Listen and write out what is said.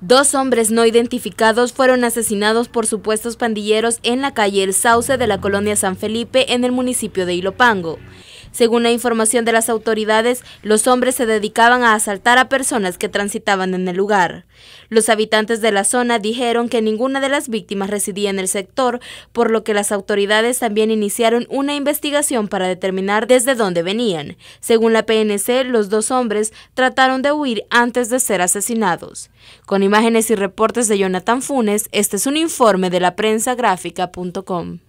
Dos hombres no identificados fueron asesinados por supuestos pandilleros en la calle El Sauce de la colonia San Felipe en el municipio de Ilopango. Según la información de las autoridades, los hombres se dedicaban a asaltar a personas que transitaban en el lugar. Los habitantes de la zona dijeron que ninguna de las víctimas residía en el sector, por lo que las autoridades también iniciaron una investigación para determinar desde dónde venían. Según la PNC, los dos hombres trataron de huir antes de ser asesinados. Con imágenes y reportes de Jonathan Funes, este es un informe de la prensa gráfica.com.